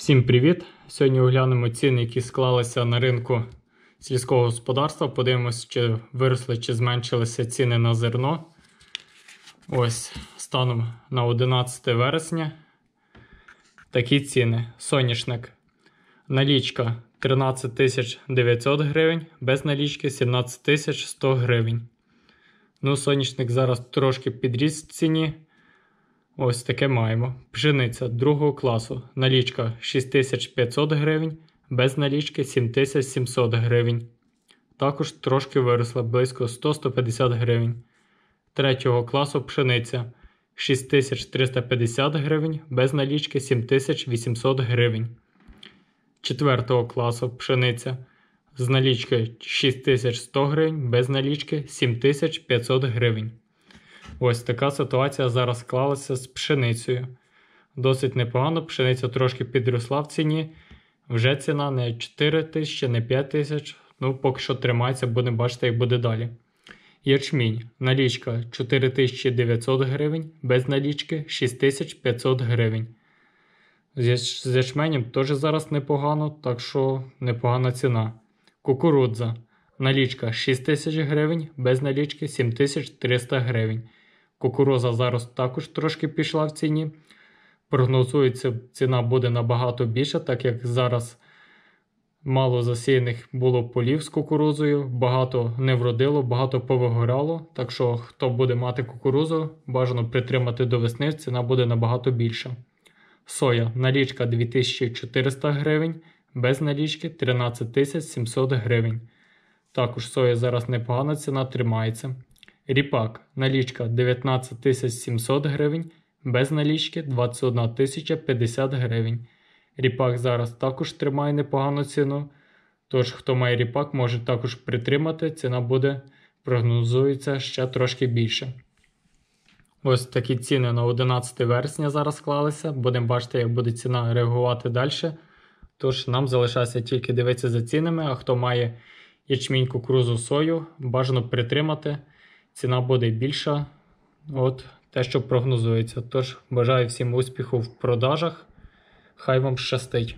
Всім привіт! Сьогодні оглянемо ціни, які склалися на ринку сільського господарства. Подивимося, чи виросли чи зменшилися ціни на зерно. Ось, станом на 11 вересня. Такі ціни. Соняшник. Налічка 13 900 гривень, без налічки 17 100 гривень. Ну, Соняшник зараз трошки підріс в ціні. Ось таке маємо. Пшениця другого класу. Налічка 6500 гривень, без налічки 7700 гривень. Також трошки виросла близько 100-150 гривень. Третього класу пшениця 6350 гривень, без налічки 7800 гривень. Четвертого класу пшениця з налічки 6100 гривень, без налічки 7500 гривень. Ось така ситуація зараз склалася з пшеницею. Досить непогано, пшениця трошки підросла в ціні. Вже ціна не 4 тисячі, не 5 тисяч. Ну, поки що тримається, будемо бачити, як буде далі. Ячмінь. Налічка 4900 гривень, без налічки 6500 гривень. З ячменем теж зараз непогано, так що непогана ціна. Кукурудза. Налічка 6000 гривень, без налічки 7300 гривень. Кукуруза зараз також трошки пішла в ціні. Прогнозується, ціна буде набагато більша, так як зараз мало засіяних було полів з кукурузою, багато не вродило, багато повигорало. Так що, хто буде мати кукурузу, бажано притримати до весни, ціна буде набагато більша. Соя налічка 2400 гривень, без налічки 13700 гривень. Також соя зараз непогана ціна тримається. Ріпак налічка 19 700 гривень, без налічки 21 050 гривень. Ріпак зараз також тримає непогану ціну. Тож, хто має ріпак, може також притримати, ціна буде, прогнозується ще трошки більше. Ось такі ціни на 11 вересня зараз склалися. Будемо бачити, як буде ціна реагувати далі. Тож нам залишається тільки дивитися за цінами, а хто має ячмінь кукурузу сою, бажано притримати ціна буде більша. От те, що прогнозується. Тож бажаю всім успіху в продажах. Хай вам щастить!